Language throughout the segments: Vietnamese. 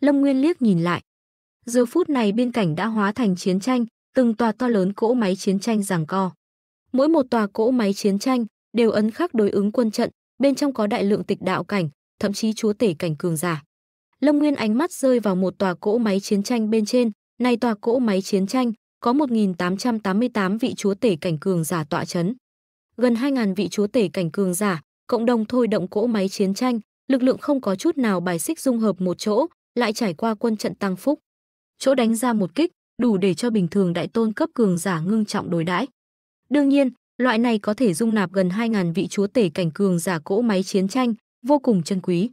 Lâm Nguyên liếc nhìn lại. Giờ phút này biên cảnh đã hóa thành chiến tranh, từng tòa to lớn cỗ máy chiến tranh giằng co. Mỗi một tòa cỗ máy chiến tranh đều ấn khắc đối ứng quân trận, bên trong có đại lượng tịch đạo cảnh, thậm chí chúa tể cảnh cường giả. Lâm Nguyên ánh mắt rơi vào một tòa cỗ máy chiến tranh bên trên, này tòa cỗ máy chiến tranh có 1888 vị chúa tể cảnh cường giả tọa chấn. Gần 2000 vị chúa tể cảnh cường giả, cộng đồng thôi động cỗ máy chiến tranh, lực lượng không có chút nào bài xích dung hợp một chỗ, lại trải qua quân trận tăng phúc. Chỗ đánh ra một kích, đủ để cho bình thường đại tôn cấp cường giả ngưng trọng đối đãi. Đương nhiên, loại này có thể dung nạp gần 2000 vị chúa tể cảnh cường giả cỗ máy chiến tranh, vô cùng chân quý.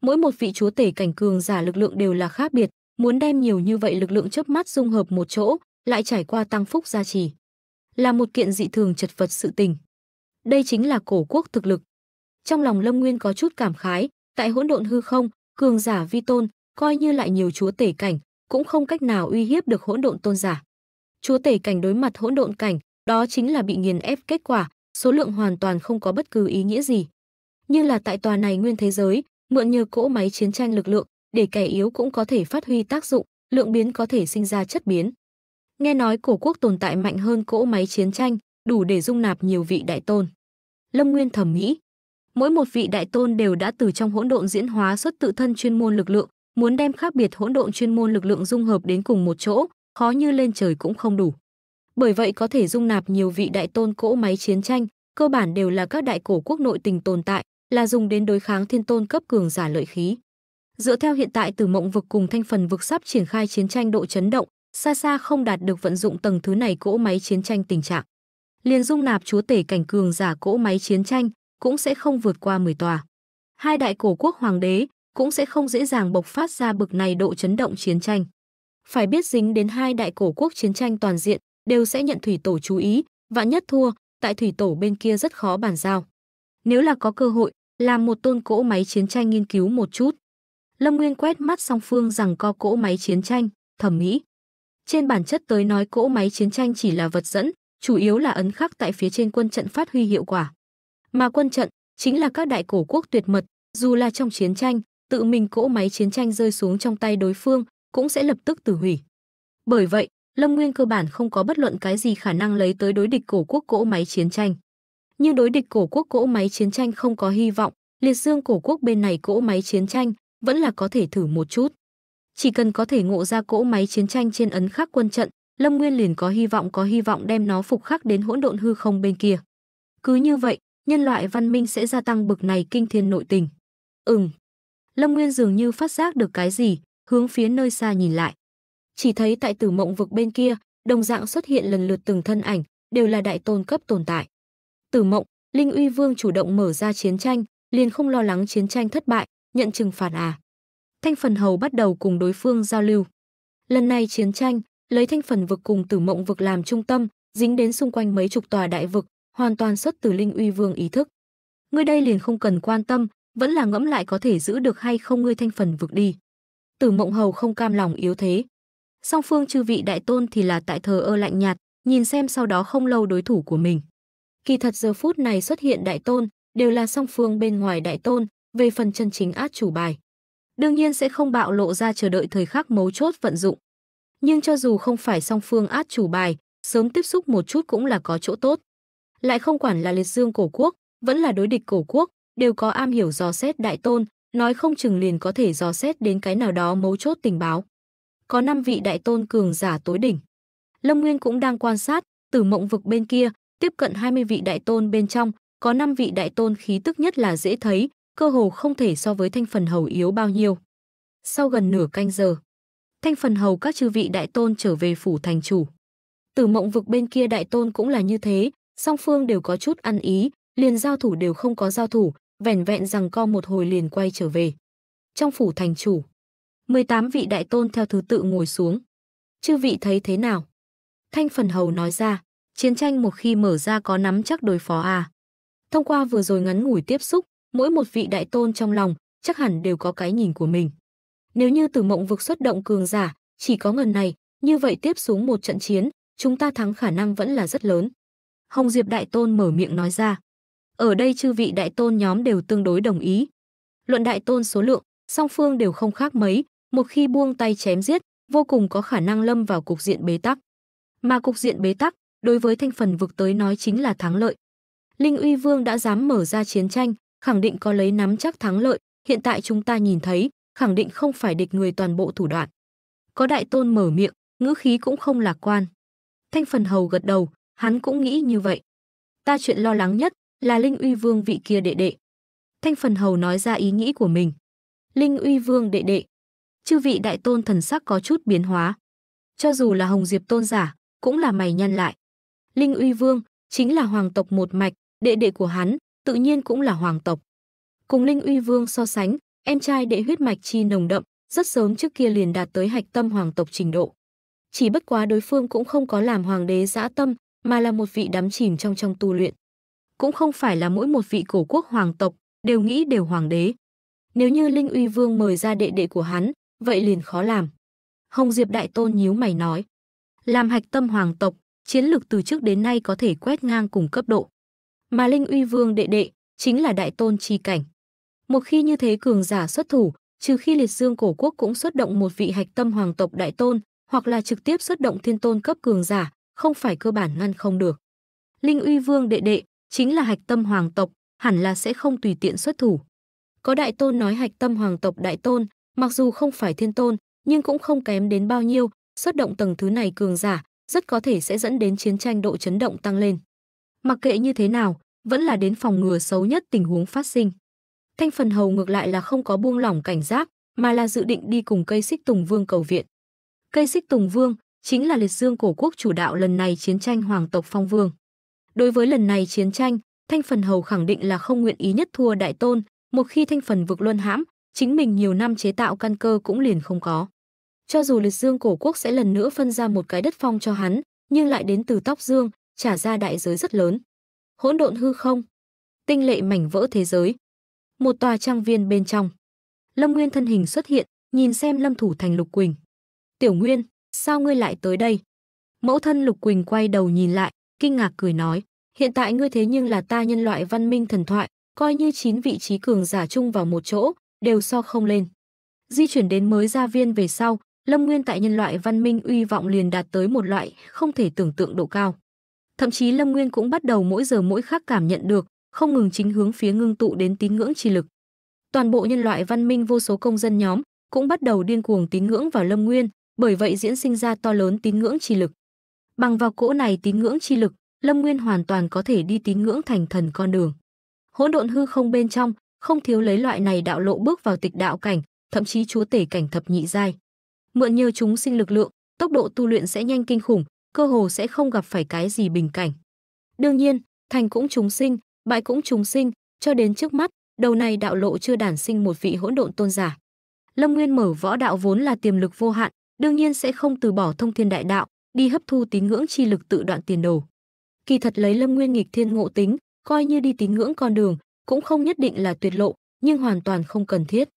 Mỗi một vị chúa tể cảnh cường giả lực lượng đều là khác biệt, muốn đem nhiều như vậy lực lượng chớp mắt dung hợp một chỗ, lại trải qua tăng phúc gia trì, là một kiện dị thường chật vật sự tình. Đây chính là cổ quốc thực lực. Trong lòng Lâm Nguyên có chút cảm khái, tại hỗn độn hư không, cường giả vi tôn, coi như lại nhiều chúa tể cảnh, cũng không cách nào uy hiếp được hỗn độn tôn giả. Chúa tể cảnh đối mặt hỗn độn cảnh, đó chính là bị nghiền ép kết quả, số lượng hoàn toàn không có bất cứ ý nghĩa gì. Như là tại tòa này nguyên thế giới, mượn nhờ cỗ máy chiến tranh lực lượng, để kẻ yếu cũng có thể phát huy tác dụng, lượng biến có thể sinh ra chất biến. Nghe nói cổ quốc tồn tại mạnh hơn cỗ máy chiến tranh, đủ để dung nạp nhiều vị đại tôn. Lâm Nguyên thẩm nghĩ, mỗi một vị đại tôn đều đã từ trong hỗn độn diễn hóa xuất tự thân chuyên môn lực lượng, muốn đem khác biệt hỗn độn chuyên môn lực lượng dung hợp đến cùng một chỗ, khó như lên trời cũng không đủ. Bởi vậy có thể dung nạp nhiều vị đại tôn cỗ máy chiến tranh, cơ bản đều là các đại cổ quốc nội tình tồn tại, là dùng đến đối kháng thiên tôn cấp cường giả lợi khí. Dựa theo hiện tại từ mộng vực cùng thanh phần vực sắp triển khai chiến tranh độ chấn động, xa xa không đạt được vận dụng tầng thứ này cỗ máy chiến tranh tình trạng. Liên dung nạp chúa tể cảnh cường giả cỗ máy chiến tranh cũng sẽ không vượt qua 10 tòa. Hai đại cổ quốc hoàng đế, cũng sẽ không dễ dàng bộc phát ra bực này độ chấn động chiến tranh. Phải biết dính đến hai đại cổ quốc chiến tranh toàn diện, đều sẽ nhận thủy tổ chú ý, vạn nhất thua, tại thủy tổ bên kia rất khó bàn giao. Nếu là có cơ hội, làm một tôn cỗ máy chiến tranh nghiên cứu một chút. Lâm Nguyên quét mắt song phương rằng co cỗ máy chiến tranh, thẩm mỹ. Trên bản chất tới nói cỗ máy chiến tranh chỉ là vật dẫn, chủ yếu là ấn khắc tại phía trên quân trận phát huy hiệu quả. Mà quân trận chính là các đại cổ quốc tuyệt mật, dù là trong chiến tranh, tự mình cỗ máy chiến tranh rơi xuống trong tay đối phương cũng sẽ lập tức tử hủy. Bởi vậy, Lâm Nguyên cơ bản không có bất luận cái gì khả năng lấy tới đối địch cổ quốc cỗ máy chiến tranh. Nhưng đối địch cổ quốc cỗ máy chiến tranh không có hy vọng, liệt dương cổ quốc bên này cỗ máy chiến tranh vẫn là có thể thử một chút. Chỉ cần có thể ngộ ra cỗ máy chiến tranh trên ấn khắc quân trận, Lâm Nguyên liền có hy vọng có hy vọng đem nó phục khắc đến hỗn độn hư không bên kia. Cứ như vậy, nhân loại văn minh sẽ gia tăng bực này kinh thiên nội tình. Ừm, Lâm Nguyên dường như phát giác được cái gì, hướng phía nơi xa nhìn lại. Chỉ thấy tại tử mộng vực bên kia, đồng dạng xuất hiện lần lượt từng thân ảnh, đều là đại tôn cấp tồn tại. Tử mộng, Linh Uy Vương chủ động mở ra chiến tranh, liền không lo lắng chiến tranh thất bại, nhận trừng phạt à. Thanh phần hầu bắt đầu cùng đối phương giao lưu. Lần này chiến tranh, lấy thanh phần vực cùng tử mộng vực làm trung tâm, dính đến xung quanh mấy chục tòa đại vực, hoàn toàn xuất từ Linh Uy Vương ý thức. Ngươi đây liền không cần quan tâm, vẫn là ngẫm lại có thể giữ được hay không ngươi thanh phần vực đi. Tử Mộng Hầu không cam lòng yếu thế. Song phương chư vị đại tôn thì là tại thờ ơ lạnh nhạt, nhìn xem sau đó không lâu đối thủ của mình. Kỳ thật giờ phút này xuất hiện đại tôn, đều là song phương bên ngoài đại tôn, về phần chân chính át chủ bài. Đương nhiên sẽ không bạo lộ ra chờ đợi thời khắc mấu chốt vận dụng. Nhưng cho dù không phải song phương át chủ bài, sớm tiếp xúc một chút cũng là có chỗ tốt. Lại không quản là liệt dương cổ quốc, vẫn là đối địch cổ quốc, đều có am hiểu dò xét đại tôn, nói không chừng liền có thể dò xét đến cái nào đó mấu chốt tình báo. Có 5 vị đại tôn cường giả tối đỉnh. Lâm Nguyên cũng đang quan sát, từ mộng vực bên kia, tiếp cận 20 vị đại tôn bên trong, có 5 vị đại tôn khí tức nhất là dễ thấy, cơ hồ không thể so với thanh phần hầu yếu bao nhiêu. Sau gần nửa canh giờ, thanh phần hầu các chư vị đại tôn trở về phủ thành chủ. Từ mộng vực bên kia đại tôn cũng là như thế, song phương đều có chút ăn ý, liền giao thủ đều không có giao thủ, vẻn vẹn rằng co một hồi liền quay trở về. Trong phủ thành chủ, 18 vị đại tôn theo thứ tự ngồi xuống. Chư vị thấy thế nào? Thanh phần hầu nói ra, chiến tranh một khi mở ra có nắm chắc đối phó à. Thông qua vừa rồi ngắn ngủi tiếp xúc, mỗi một vị đại tôn trong lòng chắc hẳn đều có cái nhìn của mình. Nếu như từ mộng vực xuất động cường giả, chỉ có ngần này, như vậy tiếp xuống một trận chiến, chúng ta thắng khả năng vẫn là rất lớn. Hồng Diệp Đại Tôn mở miệng nói ra. Ở đây chư vị đại tôn nhóm đều tương đối đồng ý. Luận đại tôn số lượng, song phương đều không khác mấy, một khi buông tay chém giết, vô cùng có khả năng lâm vào cục diện bế tắc. Mà cục diện bế tắc, đối với thanh phần vực tới nói chính là thắng lợi. Linh Uy Vương đã dám mở ra chiến tranh, khẳng định có lấy nắm chắc thắng lợi, hiện tại chúng ta nhìn thấy, khẳng định không phải địch người toàn bộ thủ đoạn. Có đại tôn mở miệng, ngữ khí cũng không lạc quan. Thanh phần hầu gật đầu, hắn cũng nghĩ như vậy. Ta chuyện lo lắng nhất là Linh Uy Vương vị kia đệ đệ. Thanh Phần Hầu nói ra ý nghĩ của mình. Linh Uy Vương đệ đệ. Chư vị đại tôn thần sắc có chút biến hóa. Cho dù là Hồng Diệp tôn giả, cũng là mày nhăn lại. Linh Uy Vương chính là hoàng tộc một mạch, đệ đệ của hắn, tự nhiên cũng là hoàng tộc. Cùng Linh Uy Vương so sánh, em trai đệ huyết mạch chi nồng đậm, rất sớm trước kia liền đạt tới hạch tâm hoàng tộc trình độ. Chỉ bất quá đối phương cũng không có làm hoàng đế dã tâm, mà là một vị đắm chìm trong trong tu luyện cũng không phải là mỗi một vị cổ quốc hoàng tộc đều nghĩ đều hoàng đế. Nếu như Linh Uy Vương mời ra đệ đệ của hắn, vậy liền khó làm. Hồng Diệp Đại Tôn nhíu mày nói, làm hạch tâm hoàng tộc, chiến lược từ trước đến nay có thể quét ngang cùng cấp độ. Mà Linh Uy Vương đệ đệ chính là Đại Tôn chi cảnh. Một khi như thế cường giả xuất thủ, trừ khi liệt dương cổ quốc cũng xuất động một vị hạch tâm hoàng tộc Đại Tôn, hoặc là trực tiếp xuất động thiên tôn cấp cường giả, không phải cơ bản ngăn không được. Linh Uy Vương đệ đệ chính là hạch tâm hoàng tộc, hẳn là sẽ không tùy tiện xuất thủ. Có đại tôn nói hạch tâm hoàng tộc đại tôn, mặc dù không phải thiên tôn, nhưng cũng không kém đến bao nhiêu, xuất động tầng thứ này cường giả, rất có thể sẽ dẫn đến chiến tranh độ chấn động tăng lên. Mặc kệ như thế nào, vẫn là đến phòng ngừa xấu nhất tình huống phát sinh. Thanh phần hầu ngược lại là không có buông lỏng cảnh giác, mà là dự định đi cùng cây xích tùng vương cầu viện. Cây xích tùng vương chính là liệt dương cổ quốc chủ đạo lần này chiến tranh hoàng tộc phong vương. Đối với lần này chiến tranh, Thanh Phần Hầu khẳng định là không nguyện ý nhất thua Đại Tôn, một khi Thanh Phần vực luân hãm, chính mình nhiều năm chế tạo căn cơ cũng liền không có. Cho dù liệt dương cổ quốc sẽ lần nữa phân ra một cái đất phong cho hắn, nhưng lại đến từ tóc dương, trả ra đại giới rất lớn. Hỗn độn hư không, tinh lệ mảnh vỡ thế giới. Một tòa trang viên bên trong. Lâm Nguyên thân hình xuất hiện, nhìn xem Lâm Thủ Thành Lục Quỳnh. "Tiểu Nguyên, sao ngươi lại tới đây?" Mẫu thân Lục Quỳnh quay đầu nhìn lại, kinh ngạc cười nói, hiện tại ngươi thế nhưng là ta nhân loại văn minh thần thoại, coi như chín vị trí cường giả chung vào một chỗ, đều so không lên. Di chuyển đến mới gia viên về sau, Lâm Nguyên tại nhân loại văn minh uy vọng liền đạt tới một loại không thể tưởng tượng độ cao. Thậm chí Lâm Nguyên cũng bắt đầu mỗi giờ mỗi khắc cảm nhận được, không ngừng chính hướng phía ngưng tụ đến tín ngưỡng chi lực. Toàn bộ nhân loại văn minh vô số công dân nhóm cũng bắt đầu điên cuồng tín ngưỡng vào Lâm Nguyên, bởi vậy diễn sinh ra to lớn tín ngưỡng chi lực. Bằng vào cỗ này tín ngưỡng chi lực, Lâm Nguyên hoàn toàn có thể đi tín ngưỡng thành thần con đường. Hỗn độn hư không bên trong, không thiếu lấy loại này đạo lộ bước vào tịch đạo cảnh, thậm chí chúa tể cảnh thập nhị giai. Mượn nhờ chúng sinh lực lượng, tốc độ tu luyện sẽ nhanh kinh khủng, cơ hồ sẽ không gặp phải cái gì bình cảnh. Đương nhiên, thành cũng chúng sinh, bại cũng chúng sinh, cho đến trước mắt, đầu này đạo lộ chưa đản sinh một vị hỗn độn tôn giả. Lâm Nguyên mở võ đạo vốn là tiềm lực vô hạn, đương nhiên sẽ không từ bỏ thông thiên đại đạo, đi hấp thu tín ngưỡng chi lực tự đoạn tiền đồ. Kỳ thật lấy Lâm Nguyên nghịch thiên ngộ tính, coi như đi tín ngưỡng con đường, cũng không nhất định là tuyệt lộ, nhưng hoàn toàn không cần thiết.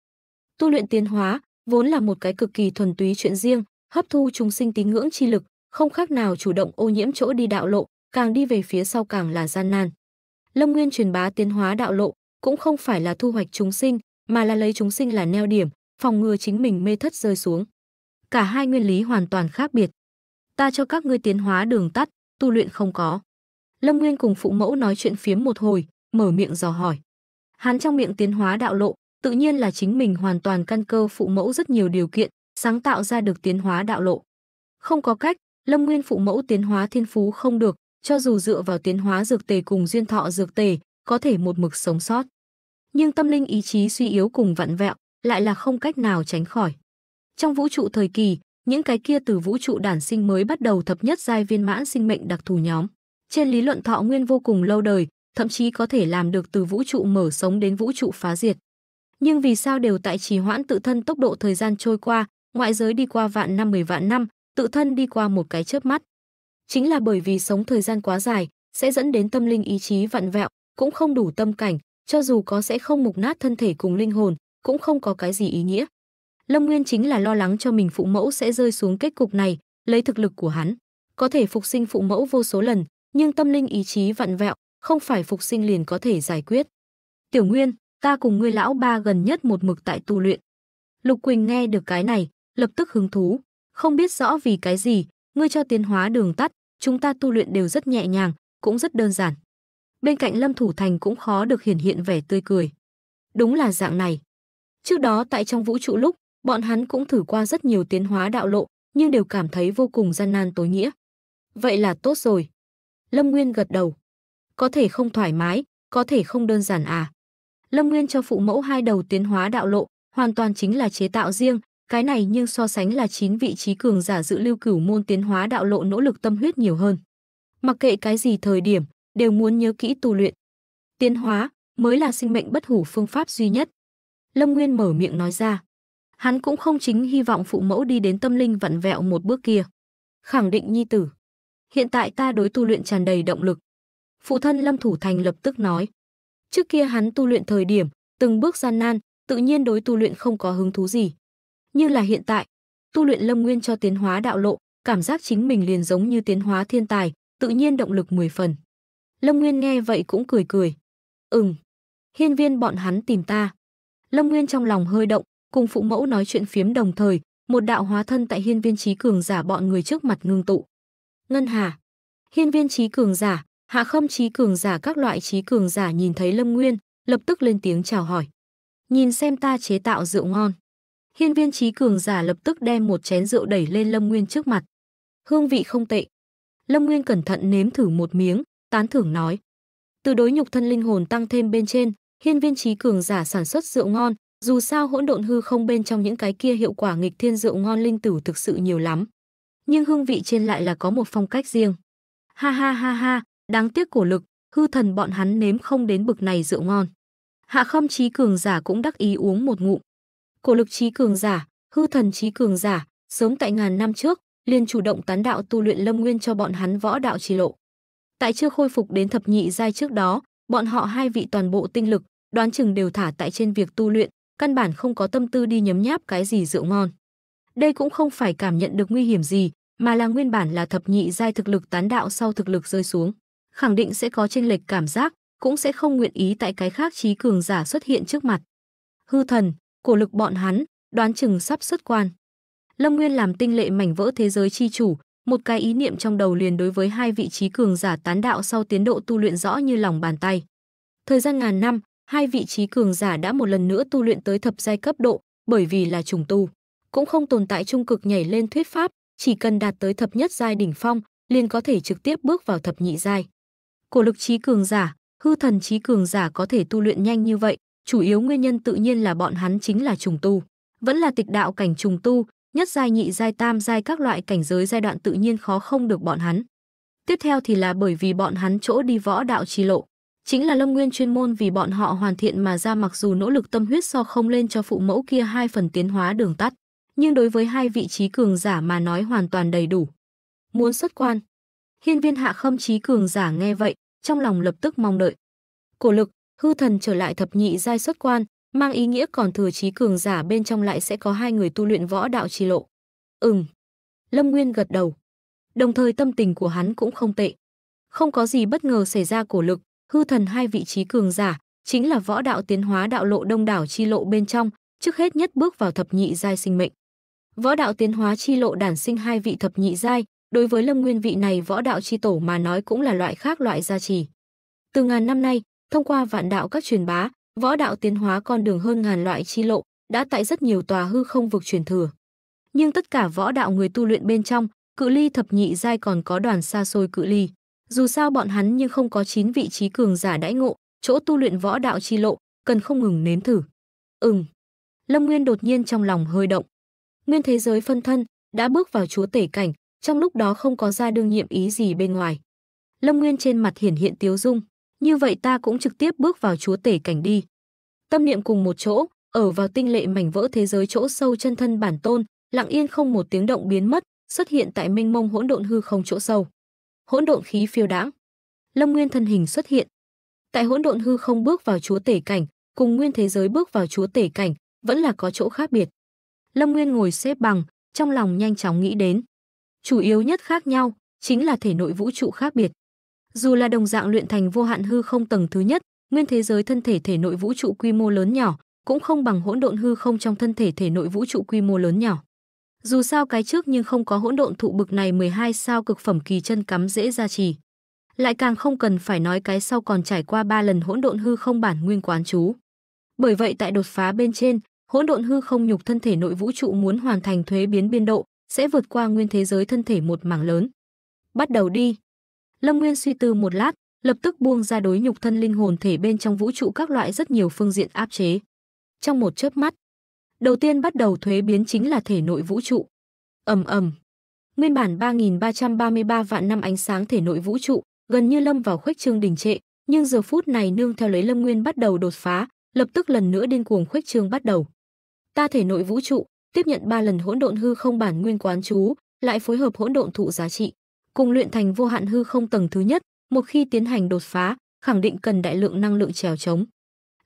Tu luyện tiến hóa vốn là một cái cực kỳ thuần túy chuyện riêng, hấp thu chúng sinh tín ngưỡng chi lực, không khác nào chủ động ô nhiễm chỗ đi đạo lộ, càng đi về phía sau càng là gian nan. Lâm Nguyên truyền bá tiến hóa đạo lộ cũng không phải là thu hoạch chúng sinh, mà là lấy chúng sinh là neo điểm, phòng ngừa chính mình mê thất rơi xuống. Cả hai nguyên lý hoàn toàn khác biệt ta cho các ngươi tiến hóa đường tắt, tu luyện không có. Lâm Nguyên cùng phụ mẫu nói chuyện phiếm một hồi, mở miệng dò hỏi. Hắn trong miệng tiến hóa đạo lộ, tự nhiên là chính mình hoàn toàn căn cơ phụ mẫu rất nhiều điều kiện, sáng tạo ra được tiến hóa đạo lộ. Không có cách, Lâm Nguyên phụ mẫu tiến hóa thiên phú không được, cho dù dựa vào tiến hóa dược tề cùng duyên thọ dược tề, có thể một mực sống sót. Nhưng tâm linh ý chí suy yếu cùng vặn vẹo, lại là không cách nào tránh khỏi. Trong vũ trụ thời kỳ, những cái kia từ vũ trụ đản sinh mới bắt đầu thập nhất giai viên mãn sinh mệnh đặc thù nhóm. Trên lý luận thọ nguyên vô cùng lâu đời, thậm chí có thể làm được từ vũ trụ mở sống đến vũ trụ phá diệt. Nhưng vì sao đều tại trì hoãn tự thân tốc độ thời gian trôi qua, ngoại giới đi qua vạn năm mười vạn năm, tự thân đi qua một cái chớp mắt. Chính là bởi vì sống thời gian quá dài, sẽ dẫn đến tâm linh ý chí vặn vẹo, cũng không đủ tâm cảnh, cho dù có sẽ không mục nát thân thể cùng linh hồn, cũng không có cái gì ý nghĩa. Lâm Nguyên chính là lo lắng cho mình phụ mẫu sẽ rơi xuống kết cục này, lấy thực lực của hắn, có thể phục sinh phụ mẫu vô số lần, nhưng tâm linh ý chí vặn vẹo, không phải phục sinh liền có thể giải quyết. Tiểu Nguyên, ta cùng ngươi lão ba gần nhất một mực tại tu luyện. Lục Quỳnh nghe được cái này, lập tức hứng thú, không biết rõ vì cái gì, ngươi cho tiến hóa đường tắt, chúng ta tu luyện đều rất nhẹ nhàng, cũng rất đơn giản. Bên cạnh Lâm Thủ Thành cũng khó được hiển hiện vẻ tươi cười. Đúng là dạng này. Trước đó tại trong vũ trụ lúc, Bọn hắn cũng thử qua rất nhiều tiến hóa đạo lộ, nhưng đều cảm thấy vô cùng gian nan tối nghĩa. Vậy là tốt rồi. Lâm Nguyên gật đầu. Có thể không thoải mái, có thể không đơn giản à. Lâm Nguyên cho phụ mẫu hai đầu tiến hóa đạo lộ, hoàn toàn chính là chế tạo riêng, cái này nhưng so sánh là chín vị trí cường giả dự lưu cửu môn tiến hóa đạo lộ nỗ lực tâm huyết nhiều hơn. Mặc kệ cái gì thời điểm, đều muốn nhớ kỹ tu luyện. Tiến hóa mới là sinh mệnh bất hủ phương pháp duy nhất. Lâm Nguyên mở miệng nói ra. Hắn cũng không chính hy vọng phụ mẫu đi đến tâm linh vặn vẹo một bước kia. Khẳng định nhi tử. Hiện tại ta đối tu luyện tràn đầy động lực. Phụ thân Lâm Thủ Thành lập tức nói. Trước kia hắn tu luyện thời điểm, từng bước gian nan, tự nhiên đối tu luyện không có hứng thú gì. Như là hiện tại, tu luyện Lâm Nguyên cho tiến hóa đạo lộ, cảm giác chính mình liền giống như tiến hóa thiên tài, tự nhiên động lực mười phần. Lâm Nguyên nghe vậy cũng cười cười. Ừm, hiên viên bọn hắn tìm ta. Lâm Nguyên trong lòng hơi động, cùng phụ mẫu nói chuyện phiếm đồng thời, một đạo hóa thân tại hiên viên trí cường giả bọn người trước mặt ngưng tụ. Ngân Hà, hiên viên trí cường giả, hạ khâm trí cường giả các loại trí cường giả nhìn thấy Lâm Nguyên, lập tức lên tiếng chào hỏi. Nhìn xem ta chế tạo rượu ngon. Hiên viên trí cường giả lập tức đem một chén rượu đẩy lên Lâm Nguyên trước mặt. Hương vị không tệ. Lâm Nguyên cẩn thận nếm thử một miếng, tán thưởng nói. Từ đối nhục thân linh hồn tăng thêm bên trên, hiên viên trí cường giả sản xuất rượu ngon, dù sao hỗn độn hư không bên trong những cái kia hiệu quả nghịch thiên rượu ngon linh tử thực sự nhiều lắm. Nhưng hương vị trên lại là có một phong cách riêng. Ha ha ha ha, đáng tiếc cổ lực, hư thần bọn hắn nếm không đến bực này rượu ngon. Hạ khâm trí cường giả cũng đắc ý uống một ngụm. Cổ lực trí cường giả, hư thần trí cường giả, sớm tại ngàn năm trước, liền chủ động tán đạo tu luyện lâm nguyên cho bọn hắn võ đạo trì lộ. Tại chưa khôi phục đến thập nhị giai trước đó, bọn họ hai vị toàn bộ tinh lực, đoán chừng đều thả tại trên việc tu luyện, căn bản không có tâm tư đi nhấm nháp cái gì rượu ngon. Đây cũng không phải cảm nhận được nguy hiểm gì, mà là nguyên bản là thập nhị giai thực lực tán đạo sau thực lực rơi xuống, khẳng định sẽ có chênh lệch cảm giác, cũng sẽ không nguyện ý tại cái khác trí cường giả xuất hiện trước mặt. Hư thần, cổ lực bọn hắn, đoán chừng sắp xuất quan. Lâm Nguyên làm tinh lệ mảnh vỡ thế giới chi chủ, một cái ý niệm trong đầu liền đối với hai vị trí cường giả tán đạo sau tiến độ tu luyện rõ như lòng bàn tay. Thời gian ngàn năm, hai vị trí cường giả đã một lần nữa tu luyện tới thập giai cấp độ, bởi vì là trùng tu. Cũng không tồn tại trung cực nhảy lên thuyết pháp, chỉ cần đạt tới thập nhất giai đỉnh phong, liền có thể trực tiếp bước vào thập nhị giai. Cổ lực trí cường giả, hư thần trí cường giả có thể tu luyện nhanh như vậy, chủ yếu nguyên nhân tự nhiên là bọn hắn chính là trùng tu. Vẫn là tịch đạo cảnh trùng tu, nhất giai nhị giai tam giai các loại cảnh giới giai đoạn tự nhiên khó không được bọn hắn. Tiếp theo thì là bởi vì bọn hắn chỗ đi võ đạo chi lộ chính là lâm nguyên chuyên môn vì bọn họ hoàn thiện mà ra mặc dù nỗ lực tâm huyết so không lên cho phụ mẫu kia hai phần tiến hóa đường tắt nhưng đối với hai vị trí cường giả mà nói hoàn toàn đầy đủ muốn xuất quan hiên viên hạ khâm trí cường giả nghe vậy trong lòng lập tức mong đợi cổ lực hư thần trở lại thập nhị giai xuất quan mang ý nghĩa còn thừa trí cường giả bên trong lại sẽ có hai người tu luyện võ đạo tri lộ ừm lâm nguyên gật đầu đồng thời tâm tình của hắn cũng không tệ không có gì bất ngờ xảy ra cổ lực hư thần hai vị trí cường giả, chính là võ đạo tiến hóa đạo lộ đông đảo chi lộ bên trong, trước hết nhất bước vào thập nhị giai sinh mệnh. Võ đạo tiến hóa chi lộ đản sinh hai vị thập nhị giai, đối với Lâm Nguyên vị này võ đạo chi tổ mà nói cũng là loại khác loại gia trì. Từ ngàn năm nay, thông qua vạn đạo các truyền bá, võ đạo tiến hóa con đường hơn ngàn loại chi lộ, đã tại rất nhiều tòa hư không vực truyền thừa. Nhưng tất cả võ đạo người tu luyện bên trong, cự ly thập nhị giai còn có đoàn xa xôi cự ly. Dù sao bọn hắn nhưng không có chín vị trí cường giả đãi ngộ, chỗ tu luyện võ đạo chi lộ, cần không ngừng nếm thử. Ừm. Lâm Nguyên đột nhiên trong lòng hơi động. Nguyên thế giới phân thân đã bước vào chúa tể cảnh, trong lúc đó không có ra đương nhiệm ý gì bên ngoài. Lâm Nguyên trên mặt hiển hiện tiếu dung, như vậy ta cũng trực tiếp bước vào chúa tể cảnh đi. Tâm niệm cùng một chỗ, ở vào tinh lệ mảnh vỡ thế giới chỗ sâu chân thân bản tôn, lặng yên không một tiếng động biến mất, xuất hiện tại Minh mông hỗn độn hư không chỗ sâu hỗn độn khí phiêu đãng. Lâm Nguyên thân hình xuất hiện. Tại hỗn độn hư không bước vào chúa tể cảnh, cùng nguyên thế giới bước vào chúa tể cảnh, vẫn là có chỗ khác biệt. Lâm Nguyên ngồi xếp bằng, trong lòng nhanh chóng nghĩ đến. Chủ yếu nhất khác nhau chính là thể nội vũ trụ khác biệt. Dù là đồng dạng luyện thành vô hạn hư không tầng thứ nhất, nguyên thế giới thân thể thể nội vũ trụ quy mô lớn nhỏ, cũng không bằng hỗn độn hư không trong thân thể thể nội vũ trụ quy mô lớn nhỏ. Dù sao cái trước nhưng không có hỗn độn thụ bực này 12 sao cực phẩm kỳ chân cắm dễ ra trì. Lại càng không cần phải nói cái sau còn trải qua 3 lần hỗn độn hư không bản nguyên quán chú. Bởi vậy tại đột phá bên trên, hỗn độn hư không nhục thân thể nội vũ trụ muốn hoàn thành thuế biến biên độ, sẽ vượt qua nguyên thế giới thân thể một mảng lớn. Bắt đầu đi. Lâm Nguyên suy tư một lát, lập tức buông ra đối nhục thân linh hồn thể bên trong vũ trụ các loại rất nhiều phương diện áp chế. Trong một chớp mắt, Đầu tiên bắt đầu thuế biến chính là thể nội vũ trụ. Ầm ầm. Nguyên bản 3333 vạn năm ánh sáng thể nội vũ trụ, gần như lâm vào khuếch trương đình trệ, nhưng giờ phút này nương theo lấy Lâm Nguyên bắt đầu đột phá, lập tức lần nữa điên cuồng khuếch trương bắt đầu. Ta thể nội vũ trụ, tiếp nhận ba lần hỗn độn hư không bản nguyên quán chú, lại phối hợp hỗn độn thụ giá trị, cùng luyện thành vô hạn hư không tầng thứ nhất, một khi tiến hành đột phá, khẳng định cần đại lượng năng lượng trèo trống.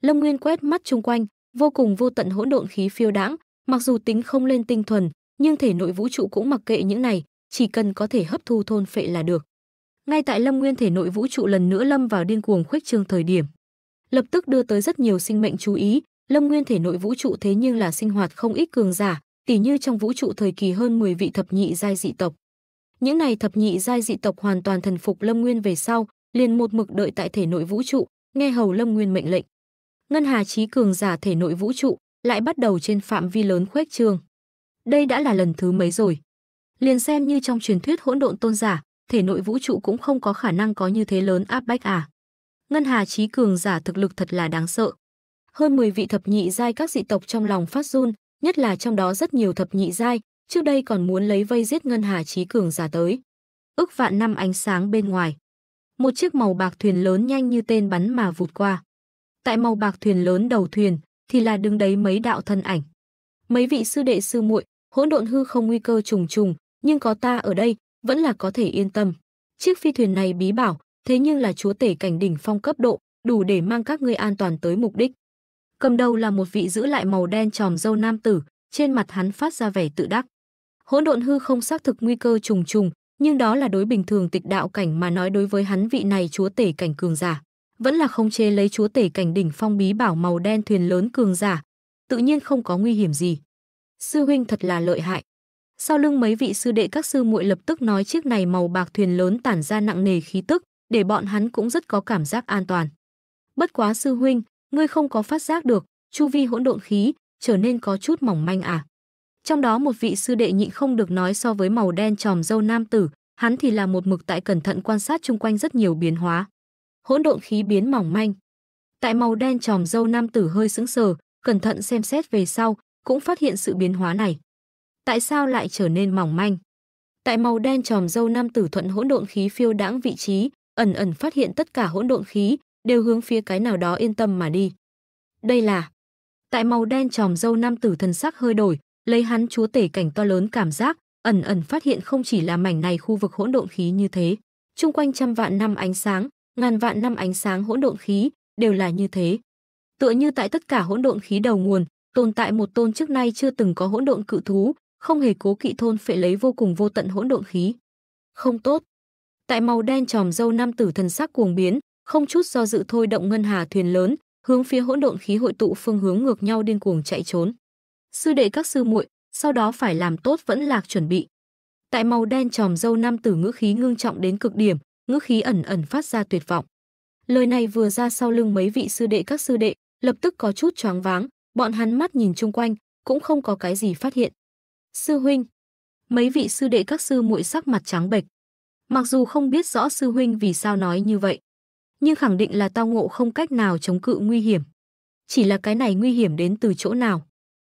Lâm Nguyên quét mắt chung quanh, vô cùng vô tận hỗn độn khí phiêu đãng, mặc dù tính không lên tinh thuần, nhưng thể nội vũ trụ cũng mặc kệ những này, chỉ cần có thể hấp thu thôn phệ là được. Ngay tại Lâm Nguyên thể nội vũ trụ lần nữa lâm vào điên cuồng khuếch trương thời điểm, lập tức đưa tới rất nhiều sinh mệnh chú ý, Lâm Nguyên thể nội vũ trụ thế nhưng là sinh hoạt không ít cường giả, tỉ như trong vũ trụ thời kỳ hơn 10 vị thập nhị giai dị tộc. Những này thập nhị giai dị tộc hoàn toàn thần phục Lâm Nguyên về sau, liền một mực đợi tại thể nội vũ trụ, nghe hầu Lâm Nguyên mệnh lệnh ngân hà trí cường giả thể nội vũ trụ lại bắt đầu trên phạm vi lớn khuếch trương. Đây đã là lần thứ mấy rồi. Liền xem như trong truyền thuyết hỗn độn tôn giả, thể nội vũ trụ cũng không có khả năng có như thế lớn áp bách à. Ngân hà trí cường giả thực lực thật là đáng sợ. Hơn 10 vị thập nhị giai các dị tộc trong lòng phát run, nhất là trong đó rất nhiều thập nhị giai, trước đây còn muốn lấy vây giết ngân hà trí cường giả tới. Ước vạn năm ánh sáng bên ngoài. Một chiếc màu bạc thuyền lớn nhanh như tên bắn mà vụt qua tại màu bạc thuyền lớn đầu thuyền thì là đứng đấy mấy đạo thân ảnh. Mấy vị sư đệ sư muội, hỗn độn hư không nguy cơ trùng trùng, nhưng có ta ở đây, vẫn là có thể yên tâm. Chiếc phi thuyền này bí bảo, thế nhưng là chúa tể cảnh đỉnh phong cấp độ, đủ để mang các ngươi an toàn tới mục đích. Cầm đầu là một vị giữ lại màu đen tròm dâu nam tử, trên mặt hắn phát ra vẻ tự đắc. Hỗn độn hư không xác thực nguy cơ trùng trùng, nhưng đó là đối bình thường tịch đạo cảnh mà nói đối với hắn vị này chúa tể cảnh cường giả vẫn là không chế lấy chúa tể cảnh đỉnh phong bí bảo màu đen thuyền lớn cường giả, tự nhiên không có nguy hiểm gì. Sư huynh thật là lợi hại. Sau lưng mấy vị sư đệ các sư muội lập tức nói chiếc này màu bạc thuyền lớn tản ra nặng nề khí tức, để bọn hắn cũng rất có cảm giác an toàn. Bất quá sư huynh, ngươi không có phát giác được, chu vi hỗn độn khí trở nên có chút mỏng manh à? Trong đó một vị sư đệ nhịn không được nói so với màu đen tròm dâu nam tử, hắn thì là một mực tại cẩn thận quan sát chung quanh rất nhiều biến hóa hỗn độn khí biến mỏng manh. Tại màu đen tròm dâu nam tử hơi sững sờ, cẩn thận xem xét về sau, cũng phát hiện sự biến hóa này. Tại sao lại trở nên mỏng manh? Tại màu đen tròm dâu nam tử thuận hỗn độn khí phiêu đãng vị trí, ẩn ẩn phát hiện tất cả hỗn độn khí đều hướng phía cái nào đó yên tâm mà đi. Đây là Tại màu đen tròm dâu nam tử thần sắc hơi đổi, lấy hắn chúa tể cảnh to lớn cảm giác, ẩn ẩn phát hiện không chỉ là mảnh này khu vực hỗn độn khí như thế, trung quanh trăm vạn năm ánh sáng, ngàn vạn năm ánh sáng hỗn độn khí đều là như thế. Tựa như tại tất cả hỗn độn khí đầu nguồn, tồn tại một tôn trước nay chưa từng có hỗn độn cự thú, không hề cố kỵ thôn phệ lấy vô cùng vô tận hỗn độn khí. Không tốt. Tại màu đen tròm dâu nam tử thần sắc cuồng biến, không chút do dự thôi động ngân hà thuyền lớn, hướng phía hỗn độn khí hội tụ phương hướng ngược nhau điên cuồng chạy trốn. Sư đệ các sư muội, sau đó phải làm tốt vẫn lạc chuẩn bị. Tại màu đen tròm dâu nam tử ngữ khí ngưng trọng đến cực điểm, ngữ khí ẩn ẩn phát ra tuyệt vọng. Lời này vừa ra sau lưng mấy vị sư đệ các sư đệ, lập tức có chút choáng váng, bọn hắn mắt nhìn chung quanh, cũng không có cái gì phát hiện. Sư huynh, mấy vị sư đệ các sư muội sắc mặt trắng bệch. Mặc dù không biết rõ sư huynh vì sao nói như vậy, nhưng khẳng định là tao ngộ không cách nào chống cự nguy hiểm. Chỉ là cái này nguy hiểm đến từ chỗ nào?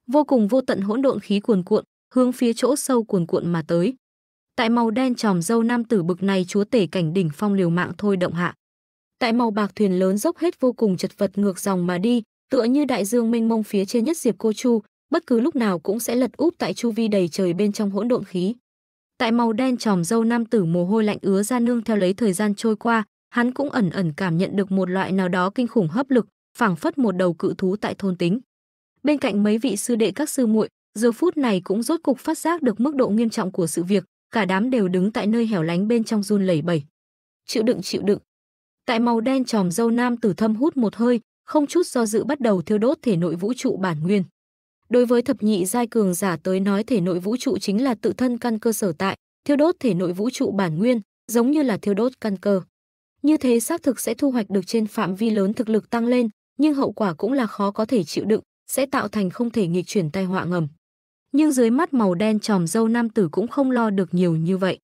Vô cùng vô tận hỗn độn khí cuồn cuộn, hướng phía chỗ sâu cuồn cuộn mà tới. Tại màu đen tròm dâu nam tử bực này chúa tể cảnh đỉnh phong liều mạng thôi động hạ. Tại màu bạc thuyền lớn dốc hết vô cùng chật vật ngược dòng mà đi, tựa như đại dương mênh mông phía trên nhất diệp cô chu, bất cứ lúc nào cũng sẽ lật úp tại chu vi đầy trời bên trong hỗn độn khí. Tại màu đen tròm dâu nam tử mồ hôi lạnh ứa ra nương theo lấy thời gian trôi qua, hắn cũng ẩn ẩn cảm nhận được một loại nào đó kinh khủng hấp lực, phảng phất một đầu cự thú tại thôn tính. Bên cạnh mấy vị sư đệ các sư muội, giờ phút này cũng rốt cục phát giác được mức độ nghiêm trọng của sự việc, cả đám đều đứng tại nơi hẻo lánh bên trong run lẩy bẩy. Chịu đựng chịu đựng. Tại màu đen tròm dâu nam tử thâm hút một hơi, không chút do dự bắt đầu thiêu đốt thể nội vũ trụ bản nguyên. Đối với thập nhị giai cường giả tới nói thể nội vũ trụ chính là tự thân căn cơ sở tại, thiêu đốt thể nội vũ trụ bản nguyên, giống như là thiêu đốt căn cơ. Như thế xác thực sẽ thu hoạch được trên phạm vi lớn thực lực tăng lên, nhưng hậu quả cũng là khó có thể chịu đựng, sẽ tạo thành không thể nghịch chuyển tai họa ngầm nhưng dưới mắt màu đen tròm dâu nam tử cũng không lo được nhiều như vậy.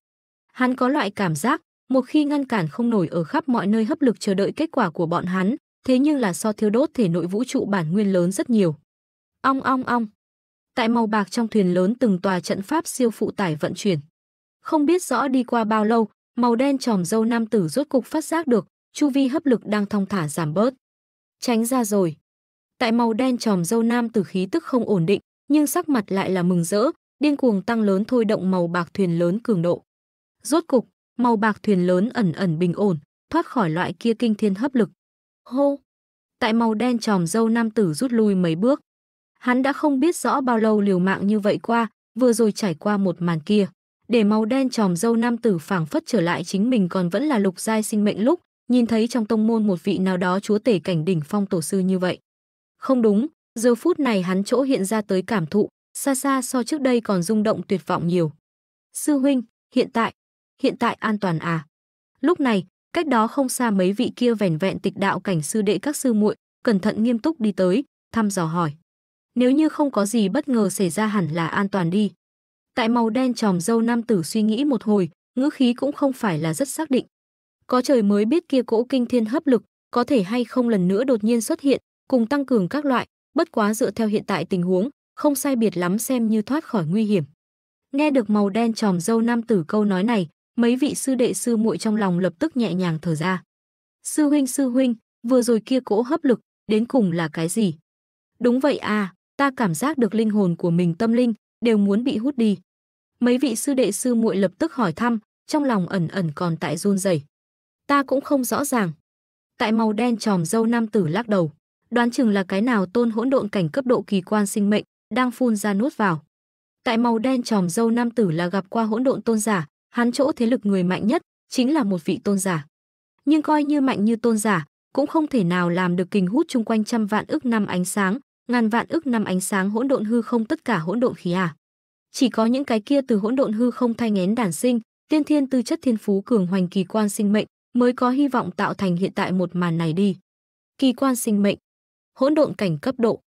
Hắn có loại cảm giác, một khi ngăn cản không nổi ở khắp mọi nơi hấp lực chờ đợi kết quả của bọn hắn, thế nhưng là so thiêu đốt thể nội vũ trụ bản nguyên lớn rất nhiều. Ong ong ong. Tại màu bạc trong thuyền lớn từng tòa trận pháp siêu phụ tải vận chuyển. Không biết rõ đi qua bao lâu, màu đen tròm dâu nam tử rốt cục phát giác được, chu vi hấp lực đang thong thả giảm bớt. Tránh ra rồi. Tại màu đen tròm dâu nam tử khí tức không ổn định, nhưng sắc mặt lại là mừng rỡ, điên cuồng tăng lớn thôi động màu bạc thuyền lớn cường độ. Rốt cục, màu bạc thuyền lớn ẩn ẩn bình ổn, thoát khỏi loại kia kinh thiên hấp lực. Hô! Tại màu đen tròm dâu nam tử rút lui mấy bước. Hắn đã không biết rõ bao lâu liều mạng như vậy qua, vừa rồi trải qua một màn kia. Để màu đen tròm dâu nam tử phảng phất trở lại chính mình còn vẫn là lục giai sinh mệnh lúc, nhìn thấy trong tông môn một vị nào đó chúa tể cảnh đỉnh phong tổ sư như vậy. Không đúng, Giờ phút này hắn chỗ hiện ra tới cảm thụ, xa xa so trước đây còn rung động tuyệt vọng nhiều. Sư huynh, hiện tại, hiện tại an toàn à? Lúc này, cách đó không xa mấy vị kia vẻn vẹn tịch đạo cảnh sư đệ các sư muội, cẩn thận nghiêm túc đi tới, thăm dò hỏi. Nếu như không có gì bất ngờ xảy ra hẳn là an toàn đi. Tại màu đen tròm dâu nam tử suy nghĩ một hồi, ngữ khí cũng không phải là rất xác định. Có trời mới biết kia cỗ kinh thiên hấp lực, có thể hay không lần nữa đột nhiên xuất hiện, cùng tăng cường các loại, bất quá dựa theo hiện tại tình huống, không sai biệt lắm xem như thoát khỏi nguy hiểm. Nghe được màu đen tròm dâu nam tử câu nói này, mấy vị sư đệ sư muội trong lòng lập tức nhẹ nhàng thở ra. Sư huynh sư huynh, vừa rồi kia cỗ hấp lực, đến cùng là cái gì? Đúng vậy à, ta cảm giác được linh hồn của mình tâm linh, đều muốn bị hút đi. Mấy vị sư đệ sư muội lập tức hỏi thăm, trong lòng ẩn ẩn còn tại run rẩy. Ta cũng không rõ ràng. Tại màu đen tròm dâu nam tử lắc đầu đoán chừng là cái nào tôn hỗn độn cảnh cấp độ kỳ quan sinh mệnh, đang phun ra nuốt vào. Tại màu đen tròm dâu nam tử là gặp qua hỗn độn tôn giả, hắn chỗ thế lực người mạnh nhất, chính là một vị tôn giả. Nhưng coi như mạnh như tôn giả, cũng không thể nào làm được kình hút chung quanh trăm vạn ức năm ánh sáng, ngàn vạn ức năm ánh sáng hỗn độn hư không tất cả hỗn độn khí à. Chỉ có những cái kia từ hỗn độn hư không thay ngén đản sinh, tiên thiên tư chất thiên phú cường hoành kỳ quan sinh mệnh mới có hy vọng tạo thành hiện tại một màn này đi. Kỳ quan sinh mệnh hỗn độn cảnh cấp độ.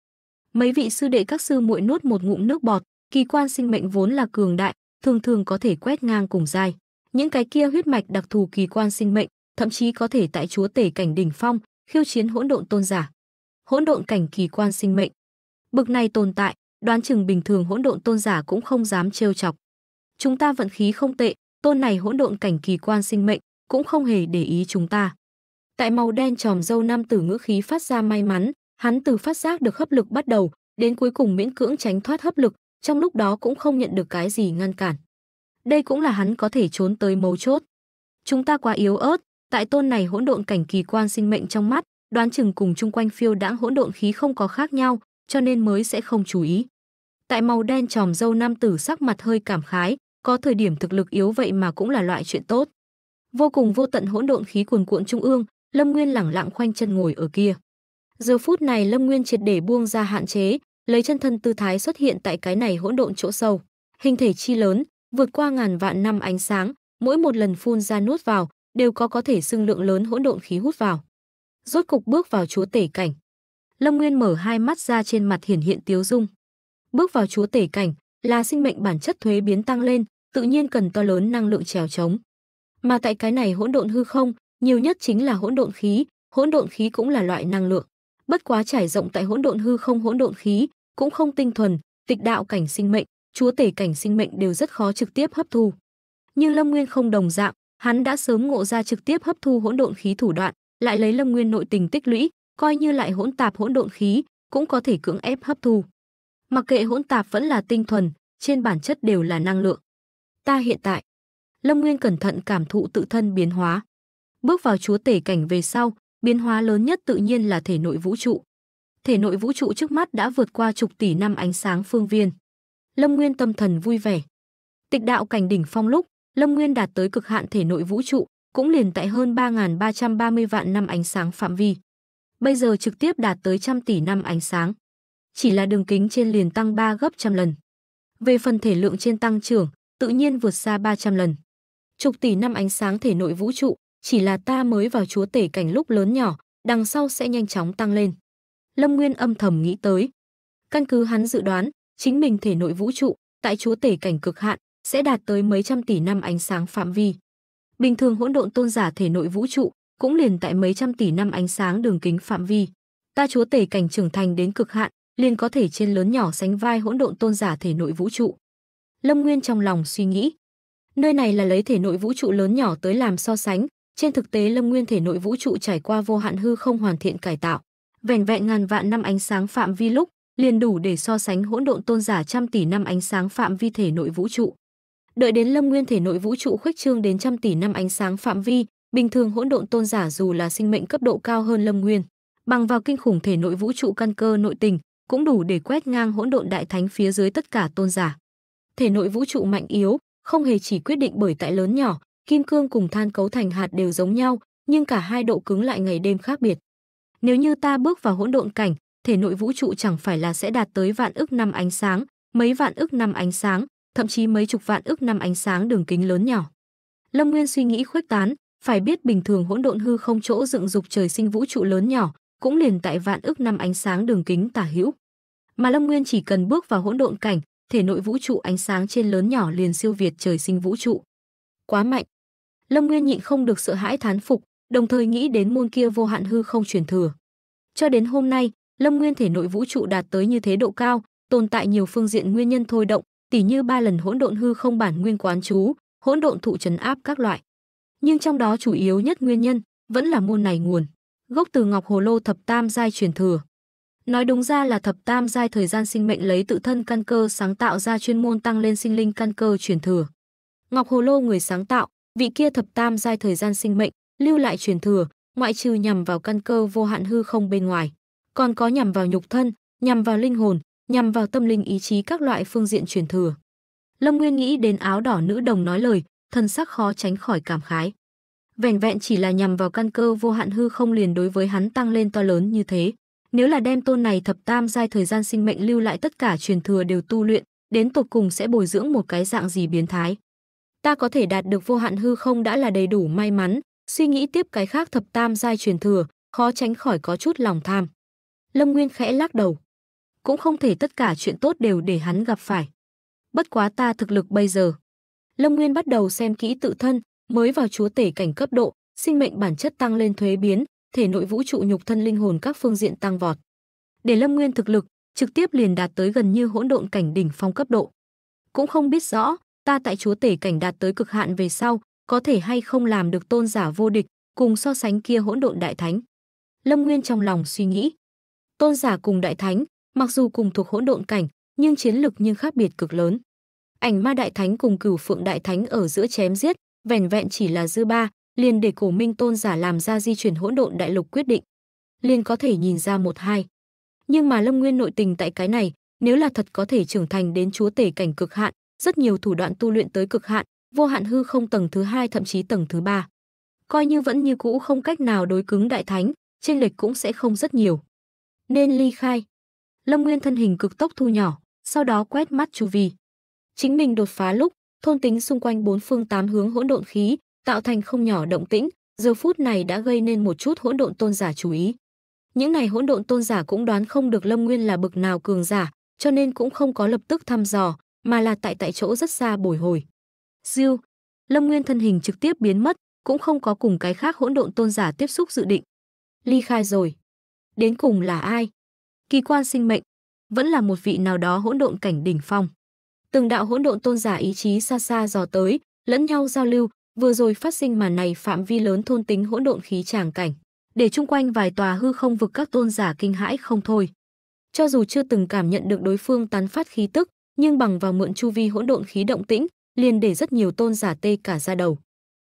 Mấy vị sư đệ các sư muội nuốt một ngụm nước bọt, kỳ quan sinh mệnh vốn là cường đại, thường thường có thể quét ngang cùng dài Những cái kia huyết mạch đặc thù kỳ quan sinh mệnh, thậm chí có thể tại chúa tể cảnh đỉnh phong, khiêu chiến hỗn độn tôn giả. Hỗn độn cảnh kỳ quan sinh mệnh. Bực này tồn tại, đoán chừng bình thường hỗn độn tôn giả cũng không dám trêu chọc. Chúng ta vận khí không tệ, tôn này hỗn độn cảnh kỳ quan sinh mệnh cũng không hề để ý chúng ta. Tại màu đen tròm dâu nam tử ngữ khí phát ra may mắn, Hắn từ phát giác được hấp lực bắt đầu, đến cuối cùng miễn cưỡng tránh thoát hấp lực, trong lúc đó cũng không nhận được cái gì ngăn cản. Đây cũng là hắn có thể trốn tới mấu chốt. Chúng ta quá yếu ớt, tại tôn này hỗn độn cảnh kỳ quan sinh mệnh trong mắt, đoán chừng cùng chung quanh phiêu đãng hỗn độn khí không có khác nhau, cho nên mới sẽ không chú ý. Tại màu đen tròm dâu nam tử sắc mặt hơi cảm khái, có thời điểm thực lực yếu vậy mà cũng là loại chuyện tốt. Vô cùng vô tận hỗn độn khí cuồn cuộn trung ương, Lâm Nguyên lẳng lặng khoanh chân ngồi ở kia. Giờ phút này Lâm Nguyên triệt để buông ra hạn chế, lấy chân thân tư thái xuất hiện tại cái này hỗn độn chỗ sâu. Hình thể chi lớn, vượt qua ngàn vạn năm ánh sáng, mỗi một lần phun ra nuốt vào, đều có có thể xưng lượng lớn hỗn độn khí hút vào. Rốt cục bước vào chúa tể cảnh. Lâm Nguyên mở hai mắt ra trên mặt hiển hiện tiếu dung. Bước vào chúa tể cảnh là sinh mệnh bản chất thuế biến tăng lên, tự nhiên cần to lớn năng lượng trèo trống. Mà tại cái này hỗn độn hư không, nhiều nhất chính là hỗn độn khí, hỗn độn khí cũng là loại năng lượng bất quá trải rộng tại hỗn độn hư không hỗn độn khí, cũng không tinh thuần, tịch đạo cảnh sinh mệnh, chúa tể cảnh sinh mệnh đều rất khó trực tiếp hấp thu. Nhưng Lâm Nguyên không đồng dạng, hắn đã sớm ngộ ra trực tiếp hấp thu hỗn độn khí thủ đoạn, lại lấy Lâm Nguyên nội tình tích lũy, coi như lại hỗn tạp hỗn độn khí, cũng có thể cưỡng ép hấp thu. Mặc kệ hỗn tạp vẫn là tinh thuần, trên bản chất đều là năng lượng. Ta hiện tại, Lâm Nguyên cẩn thận cảm thụ tự thân biến hóa. Bước vào chúa tể cảnh về sau, Biến hóa lớn nhất tự nhiên là thể nội vũ trụ. Thể nội vũ trụ trước mắt đã vượt qua chục tỷ năm ánh sáng phương viên. Lâm Nguyên tâm thần vui vẻ. Tịch đạo cảnh đỉnh phong lúc, Lâm Nguyên đạt tới cực hạn thể nội vũ trụ, cũng liền tại hơn 3.330 vạn năm ánh sáng phạm vi. Bây giờ trực tiếp đạt tới trăm tỷ năm ánh sáng. Chỉ là đường kính trên liền tăng 3 gấp trăm lần. Về phần thể lượng trên tăng trưởng, tự nhiên vượt xa 300 lần. Chục tỷ năm ánh sáng thể nội vũ trụ, chỉ là ta mới vào chúa tể cảnh lúc lớn nhỏ, đằng sau sẽ nhanh chóng tăng lên. Lâm Nguyên âm thầm nghĩ tới. Căn cứ hắn dự đoán, chính mình thể nội vũ trụ, tại chúa tể cảnh cực hạn, sẽ đạt tới mấy trăm tỷ năm ánh sáng phạm vi. Bình thường hỗn độn tôn giả thể nội vũ trụ, cũng liền tại mấy trăm tỷ năm ánh sáng đường kính phạm vi. Ta chúa tể cảnh trưởng thành đến cực hạn, liền có thể trên lớn nhỏ sánh vai hỗn độn tôn giả thể nội vũ trụ. Lâm Nguyên trong lòng suy nghĩ, nơi này là lấy thể nội vũ trụ lớn nhỏ tới làm so sánh, trên thực tế lâm nguyên thể nội vũ trụ trải qua vô hạn hư không hoàn thiện cải tạo, vẻn vẹn ngàn vạn năm ánh sáng phạm vi lúc, liền đủ để so sánh hỗn độn tôn giả trăm tỷ năm ánh sáng phạm vi thể nội vũ trụ. Đợi đến lâm nguyên thể nội vũ trụ khuếch trương đến trăm tỷ năm ánh sáng phạm vi, bình thường hỗn độn tôn giả dù là sinh mệnh cấp độ cao hơn lâm nguyên, bằng vào kinh khủng thể nội vũ trụ căn cơ nội tình, cũng đủ để quét ngang hỗn độn đại thánh phía dưới tất cả tôn giả. Thể nội vũ trụ mạnh yếu, không hề chỉ quyết định bởi tại lớn nhỏ, kim cương cùng than cấu thành hạt đều giống nhau, nhưng cả hai độ cứng lại ngày đêm khác biệt. Nếu như ta bước vào hỗn độn cảnh, thể nội vũ trụ chẳng phải là sẽ đạt tới vạn ức năm ánh sáng, mấy vạn ức năm ánh sáng, thậm chí mấy chục vạn ức năm ánh sáng đường kính lớn nhỏ. Lâm Nguyên suy nghĩ khuếch tán, phải biết bình thường hỗn độn hư không chỗ dựng dục trời sinh vũ trụ lớn nhỏ, cũng liền tại vạn ức năm ánh sáng đường kính tả hữu. Mà Lâm Nguyên chỉ cần bước vào hỗn độn cảnh, thể nội vũ trụ ánh sáng trên lớn nhỏ liền siêu việt trời sinh vũ trụ quá mạnh. Lâm Nguyên nhịn không được sợ hãi thán phục, đồng thời nghĩ đến môn kia vô hạn hư không truyền thừa. Cho đến hôm nay, Lâm Nguyên thể nội vũ trụ đạt tới như thế độ cao, tồn tại nhiều phương diện nguyên nhân thôi động, tỉ như ba lần hỗn độn hư không bản nguyên quán chú, hỗn độn thụ trấn áp các loại. Nhưng trong đó chủ yếu nhất nguyên nhân vẫn là môn này nguồn, gốc từ Ngọc Hồ Lô thập tam giai truyền thừa. Nói đúng ra là thập tam giai thời gian sinh mệnh lấy tự thân căn cơ sáng tạo ra chuyên môn tăng lên sinh linh căn cơ truyền thừa. Ngọc Hồ Lô người sáng tạo, vị kia thập tam giai thời gian sinh mệnh, lưu lại truyền thừa, ngoại trừ nhằm vào căn cơ vô hạn hư không bên ngoài, còn có nhằm vào nhục thân, nhằm vào linh hồn, nhằm vào tâm linh ý chí các loại phương diện truyền thừa. Lâm Nguyên nghĩ đến áo đỏ nữ đồng nói lời, thân sắc khó tránh khỏi cảm khái. Vẻn vẹn chỉ là nhằm vào căn cơ vô hạn hư không liền đối với hắn tăng lên to lớn như thế. Nếu là đem tôn này thập tam giai thời gian sinh mệnh lưu lại tất cả truyền thừa đều tu luyện, đến tột cùng sẽ bồi dưỡng một cái dạng gì biến thái ta có thể đạt được vô hạn hư không đã là đầy đủ may mắn, suy nghĩ tiếp cái khác thập tam giai truyền thừa, khó tránh khỏi có chút lòng tham. Lâm Nguyên khẽ lắc đầu. Cũng không thể tất cả chuyện tốt đều để hắn gặp phải. Bất quá ta thực lực bây giờ. Lâm Nguyên bắt đầu xem kỹ tự thân, mới vào chúa tể cảnh cấp độ, sinh mệnh bản chất tăng lên thuế biến, thể nội vũ trụ nhục thân linh hồn các phương diện tăng vọt. Để Lâm Nguyên thực lực trực tiếp liền đạt tới gần như hỗn độn cảnh đỉnh phong cấp độ. Cũng không biết rõ, ta tại chúa tể cảnh đạt tới cực hạn về sau, có thể hay không làm được tôn giả vô địch, cùng so sánh kia hỗn độn đại thánh. Lâm Nguyên trong lòng suy nghĩ, tôn giả cùng đại thánh, mặc dù cùng thuộc hỗn độn cảnh, nhưng chiến lực nhưng khác biệt cực lớn. Ảnh ma đại thánh cùng cửu phượng đại thánh ở giữa chém giết, vẻn vẹn chỉ là dư ba, liền để cổ minh tôn giả làm ra di chuyển hỗn độn đại lục quyết định. Liền có thể nhìn ra một hai. Nhưng mà Lâm Nguyên nội tình tại cái này, nếu là thật có thể trưởng thành đến chúa tể cảnh cực hạn, rất nhiều thủ đoạn tu luyện tới cực hạn, vô hạn hư không tầng thứ hai thậm chí tầng thứ ba. Coi như vẫn như cũ không cách nào đối cứng đại thánh, trên lệch cũng sẽ không rất nhiều. Nên ly khai. Lâm Nguyên thân hình cực tốc thu nhỏ, sau đó quét mắt chu vi. Chính mình đột phá lúc, thôn tính xung quanh bốn phương tám hướng hỗn độn khí, tạo thành không nhỏ động tĩnh, giờ phút này đã gây nên một chút hỗn độn tôn giả chú ý. Những này hỗn độn tôn giả cũng đoán không được Lâm Nguyên là bậc nào cường giả, cho nên cũng không có lập tức thăm dò, mà là tại tại chỗ rất xa bồi hồi. Diêu, Lâm Nguyên thân hình trực tiếp biến mất, cũng không có cùng cái khác hỗn độn tôn giả tiếp xúc dự định. Ly khai rồi. Đến cùng là ai? Kỳ quan sinh mệnh, vẫn là một vị nào đó hỗn độn cảnh đỉnh phong. Từng đạo hỗn độn tôn giả ý chí xa xa dò tới, lẫn nhau giao lưu, vừa rồi phát sinh màn này phạm vi lớn thôn tính hỗn độn khí tràng cảnh, để chung quanh vài tòa hư không vực các tôn giả kinh hãi không thôi. Cho dù chưa từng cảm nhận được đối phương tán phát khí tức, nhưng bằng vào mượn chu vi hỗn độn khí động tĩnh, liền để rất nhiều tôn giả tê cả ra đầu.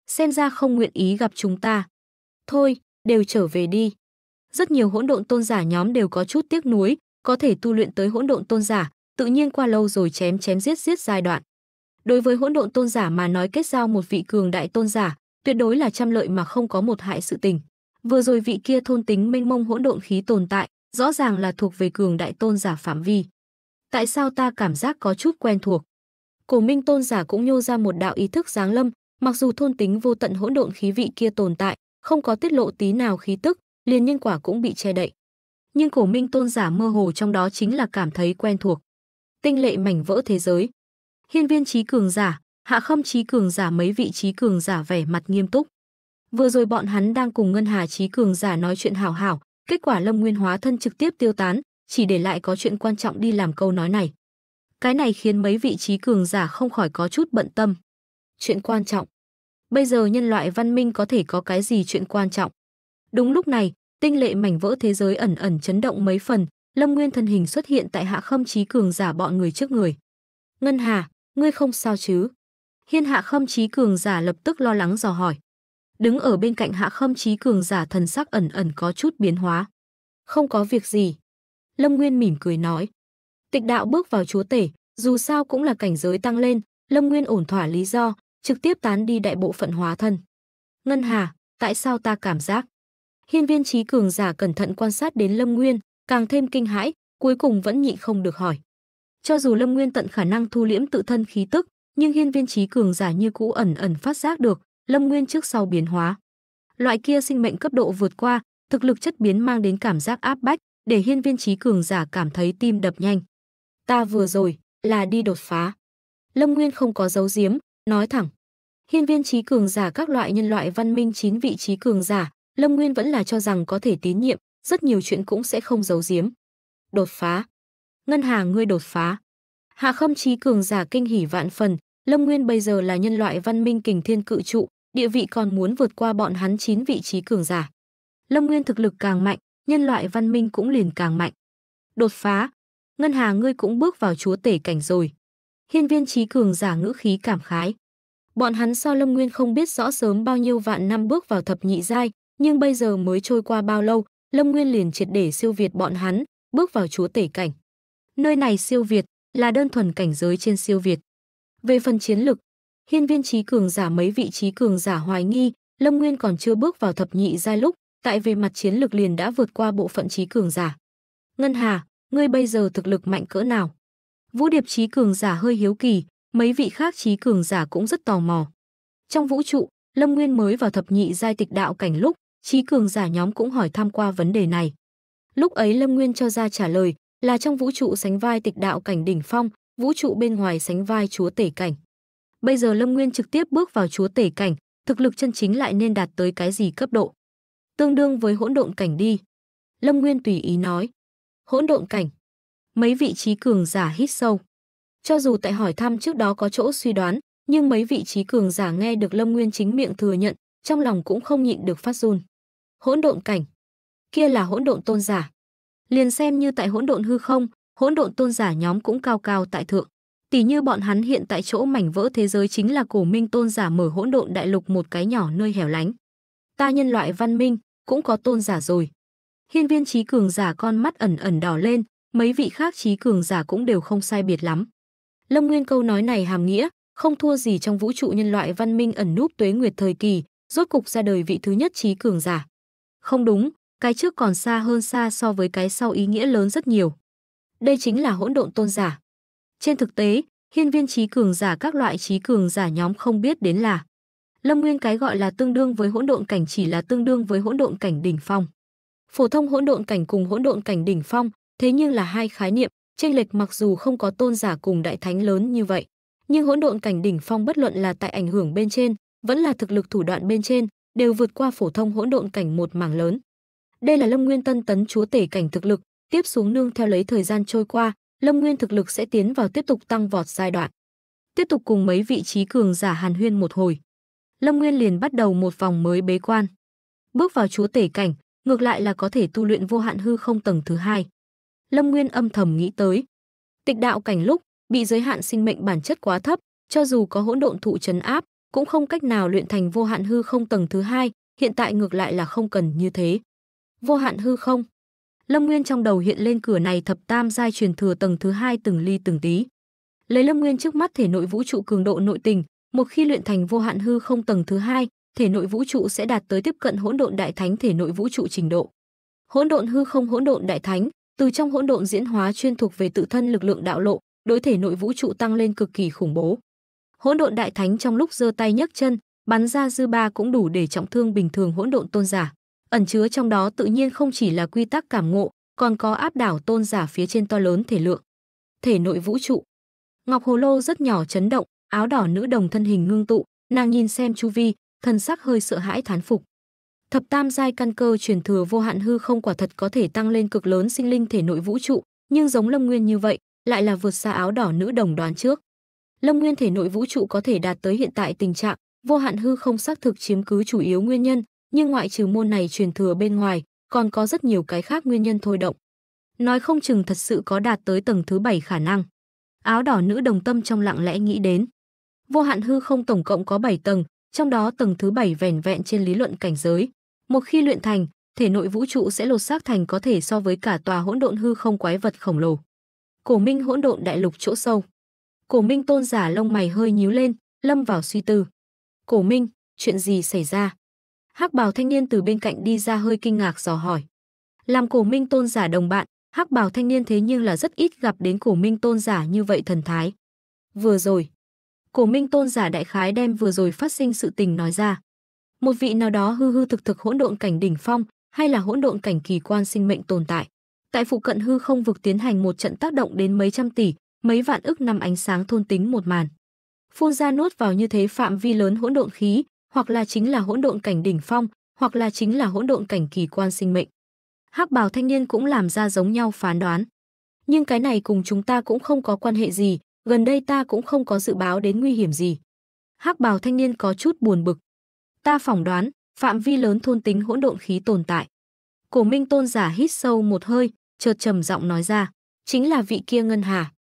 Xem ra không nguyện ý gặp chúng ta. Thôi, đều trở về đi. Rất nhiều hỗn độn tôn giả nhóm đều có chút tiếc nuối, có thể tu luyện tới hỗn độn tôn giả, tự nhiên qua lâu rồi chém chém giết giết giai đoạn. Đối với hỗn độn tôn giả mà nói kết giao một vị cường đại tôn giả, tuyệt đối là trăm lợi mà không có một hại sự tình. Vừa rồi vị kia thôn tính mênh mông hỗn độn khí tồn tại, rõ ràng là thuộc về cường đại tôn giả phạm vi tại sao ta cảm giác có chút quen thuộc. Cổ Minh Tôn giả cũng nhô ra một đạo ý thức giáng lâm, mặc dù thôn tính vô tận hỗn độn khí vị kia tồn tại, không có tiết lộ tí nào khí tức, liền nhân quả cũng bị che đậy. Nhưng Cổ Minh Tôn giả mơ hồ trong đó chính là cảm thấy quen thuộc. Tinh lệ mảnh vỡ thế giới. Hiên viên trí cường giả, hạ khâm trí cường giả mấy vị trí cường giả vẻ mặt nghiêm túc. Vừa rồi bọn hắn đang cùng Ngân Hà trí cường giả nói chuyện hảo hảo, kết quả Lâm Nguyên hóa thân trực tiếp tiêu tán, chỉ để lại có chuyện quan trọng đi làm câu nói này. Cái này khiến mấy vị trí cường giả không khỏi có chút bận tâm. Chuyện quan trọng. Bây giờ nhân loại văn minh có thể có cái gì chuyện quan trọng? Đúng lúc này, tinh lệ mảnh vỡ thế giới ẩn ẩn chấn động mấy phần, Lâm Nguyên thân hình xuất hiện tại hạ khâm trí cường giả bọn người trước người. Ngân Hà, ngươi không sao chứ? Hiên hạ khâm trí cường giả lập tức lo lắng dò hỏi. Đứng ở bên cạnh hạ khâm trí cường giả thần sắc ẩn ẩn có chút biến hóa. Không có việc gì. Lâm Nguyên mỉm cười nói. Tịch đạo bước vào chúa tể, dù sao cũng là cảnh giới tăng lên, Lâm Nguyên ổn thỏa lý do, trực tiếp tán đi đại bộ phận hóa thân. Ngân Hà, tại sao ta cảm giác? Hiên viên trí cường giả cẩn thận quan sát đến Lâm Nguyên, càng thêm kinh hãi, cuối cùng vẫn nhịn không được hỏi. Cho dù Lâm Nguyên tận khả năng thu liễm tự thân khí tức, nhưng hiên viên trí cường giả như cũ ẩn ẩn phát giác được, Lâm Nguyên trước sau biến hóa. Loại kia sinh mệnh cấp độ vượt qua, thực lực chất biến mang đến cảm giác áp bách, để hiên viên trí cường giả cảm thấy tim đập nhanh. Ta vừa rồi, là đi đột phá. Lâm Nguyên không có giấu giếm, nói thẳng. Hiên viên trí cường giả các loại nhân loại văn minh chín vị trí cường giả, Lâm Nguyên vẫn là cho rằng có thể tín nhiệm, rất nhiều chuyện cũng sẽ không giấu giếm. Đột phá. Ngân hàng ngươi đột phá. Hạ khâm trí cường giả kinh hỉ vạn phần, Lâm Nguyên bây giờ là nhân loại văn minh kình thiên cự trụ, địa vị còn muốn vượt qua bọn hắn chín vị trí cường giả. Lâm Nguyên thực lực càng mạnh, nhân loại văn minh cũng liền càng mạnh. Đột phá, ngân hà ngươi cũng bước vào chúa tể cảnh rồi. Hiên viên trí cường giả ngữ khí cảm khái. Bọn hắn so Lâm Nguyên không biết rõ sớm bao nhiêu vạn năm bước vào thập nhị giai, nhưng bây giờ mới trôi qua bao lâu, Lâm Nguyên liền triệt để siêu việt bọn hắn, bước vào chúa tể cảnh. Nơi này siêu việt là đơn thuần cảnh giới trên siêu việt. Về phần chiến lực, hiên viên trí cường giả mấy vị trí cường giả hoài nghi, Lâm Nguyên còn chưa bước vào thập nhị giai lúc, tại về mặt chiến lược liền đã vượt qua bộ phận trí cường giả. Ngân Hà, ngươi bây giờ thực lực mạnh cỡ nào? Vũ Điệp trí cường giả hơi hiếu kỳ, mấy vị khác trí cường giả cũng rất tò mò. Trong vũ trụ, Lâm Nguyên mới vào thập nhị giai tịch đạo cảnh lúc, trí cường giả nhóm cũng hỏi tham qua vấn đề này. Lúc ấy Lâm Nguyên cho ra trả lời là trong vũ trụ sánh vai tịch đạo cảnh đỉnh phong, vũ trụ bên ngoài sánh vai chúa tể cảnh. Bây giờ Lâm Nguyên trực tiếp bước vào chúa tể cảnh, thực lực chân chính lại nên đạt tới cái gì cấp độ? tương đương với hỗn độn cảnh đi. Lâm Nguyên tùy ý nói. Hỗn độn cảnh. Mấy vị trí cường giả hít sâu. Cho dù tại hỏi thăm trước đó có chỗ suy đoán, nhưng mấy vị trí cường giả nghe được Lâm Nguyên chính miệng thừa nhận, trong lòng cũng không nhịn được phát run. Hỗn độn cảnh. Kia là hỗn độn tôn giả. Liền xem như tại hỗn độn hư không, hỗn độn tôn giả nhóm cũng cao cao tại thượng. Tỷ như bọn hắn hiện tại chỗ mảnh vỡ thế giới chính là cổ minh tôn giả mở hỗn độn đại lục một cái nhỏ nơi hẻo lánh. Ta nhân loại văn minh, cũng có tôn giả rồi. Hiên viên trí cường giả con mắt ẩn ẩn đỏ lên, mấy vị khác trí cường giả cũng đều không sai biệt lắm. Lâm Nguyên câu nói này hàm nghĩa, không thua gì trong vũ trụ nhân loại văn minh ẩn núp tuế nguyệt thời kỳ, rốt cục ra đời vị thứ nhất trí cường giả. Không đúng, cái trước còn xa hơn xa so với cái sau ý nghĩa lớn rất nhiều. Đây chính là hỗn độn tôn giả. Trên thực tế, hiên viên trí cường giả các loại trí cường giả nhóm không biết đến là Lâm Nguyên cái gọi là tương đương với hỗn độn cảnh chỉ là tương đương với hỗn độn cảnh đỉnh phong. Phổ thông hỗn độn cảnh cùng hỗn độn cảnh đỉnh phong, thế nhưng là hai khái niệm, chênh lệch mặc dù không có tôn giả cùng đại thánh lớn như vậy, nhưng hỗn độn cảnh đỉnh phong bất luận là tại ảnh hưởng bên trên, vẫn là thực lực thủ đoạn bên trên, đều vượt qua phổ thông hỗn độn cảnh một mảng lớn. Đây là Lâm Nguyên Tân tấn chúa tể cảnh thực lực, tiếp xuống nương theo lấy thời gian trôi qua, Lâm Nguyên thực lực sẽ tiến vào tiếp tục tăng vọt giai đoạn. Tiếp tục cùng mấy vị trí cường giả Hàn Huyên một hồi. Lâm Nguyên liền bắt đầu một vòng mới bế quan. Bước vào chúa tể cảnh, ngược lại là có thể tu luyện vô hạn hư không tầng thứ hai. Lâm Nguyên âm thầm nghĩ tới. Tịch đạo cảnh lúc, bị giới hạn sinh mệnh bản chất quá thấp, cho dù có hỗn độn thụ trấn áp, cũng không cách nào luyện thành vô hạn hư không tầng thứ hai, hiện tại ngược lại là không cần như thế. Vô hạn hư không. Lâm Nguyên trong đầu hiện lên cửa này thập tam giai truyền thừa tầng thứ hai từng ly từng tí. Lấy Lâm Nguyên trước mắt thể nội vũ trụ cường độ nội tình, một khi luyện thành vô hạn hư không tầng thứ hai, thể nội vũ trụ sẽ đạt tới tiếp cận hỗn độn đại thánh thể nội vũ trụ trình độ. Hỗn độn hư không hỗn độn đại thánh, từ trong hỗn độn diễn hóa chuyên thuộc về tự thân lực lượng đạo lộ, đối thể nội vũ trụ tăng lên cực kỳ khủng bố. Hỗn độn đại thánh trong lúc giơ tay nhấc chân, bắn ra dư ba cũng đủ để trọng thương bình thường hỗn độn tôn giả. Ẩn chứa trong đó tự nhiên không chỉ là quy tắc cảm ngộ, còn có áp đảo tôn giả phía trên to lớn thể lượng. Thể nội vũ trụ. Ngọc Hồ Lô rất nhỏ chấn động, áo đỏ nữ đồng thân hình ngưng tụ, nàng nhìn xem chu vi, thân sắc hơi sợ hãi thán phục. Thập tam giai căn cơ truyền thừa vô hạn hư không quả thật có thể tăng lên cực lớn sinh linh thể nội vũ trụ, nhưng giống Lâm Nguyên như vậy, lại là vượt xa áo đỏ nữ đồng đoán trước. Lâm Nguyên thể nội vũ trụ có thể đạt tới hiện tại tình trạng, vô hạn hư không xác thực chiếm cứ chủ yếu nguyên nhân, nhưng ngoại trừ môn này truyền thừa bên ngoài, còn có rất nhiều cái khác nguyên nhân thôi động. Nói không chừng thật sự có đạt tới tầng thứ bảy khả năng. Áo đỏ nữ đồng tâm trong lặng lẽ nghĩ đến. Vô hạn hư không tổng cộng có 7 tầng, trong đó tầng thứ 7 vẻn vẹn trên lý luận cảnh giới. Một khi luyện thành, thể nội vũ trụ sẽ lột xác thành có thể so với cả tòa hỗn độn hư không quái vật khổng lồ. Cổ Minh hỗn độn đại lục chỗ sâu. Cổ Minh tôn giả lông mày hơi nhíu lên, lâm vào suy tư. Cổ Minh, chuyện gì xảy ra? Hắc Bảo thanh niên từ bên cạnh đi ra hơi kinh ngạc dò hỏi. Làm cổ Minh tôn giả đồng bạn, Hắc Bảo thanh niên thế nhưng là rất ít gặp đến cổ Minh tôn giả như vậy thần thái. Vừa rồi, Cổ Minh Tôn giả đại khái đem vừa rồi phát sinh sự tình nói ra. Một vị nào đó hư hư thực thực hỗn độn cảnh đỉnh phong, hay là hỗn độn cảnh kỳ quan sinh mệnh tồn tại. Tại phụ cận hư không vực tiến hành một trận tác động đến mấy trăm tỷ, mấy vạn ức năm ánh sáng thôn tính một màn. Phun ra nốt vào như thế phạm vi lớn hỗn độn khí, hoặc là chính là hỗn độn cảnh đỉnh phong, hoặc là chính là hỗn độn cảnh kỳ quan sinh mệnh. Hắc bào thanh niên cũng làm ra giống nhau phán đoán. Nhưng cái này cùng chúng ta cũng không có quan hệ gì, gần đây ta cũng không có dự báo đến nguy hiểm gì. Hắc bào thanh niên có chút buồn bực. Ta phỏng đoán, phạm vi lớn thôn tính hỗn độn khí tồn tại. Cổ Minh Tôn giả hít sâu một hơi, chợt trầm giọng nói ra, chính là vị kia ngân hà.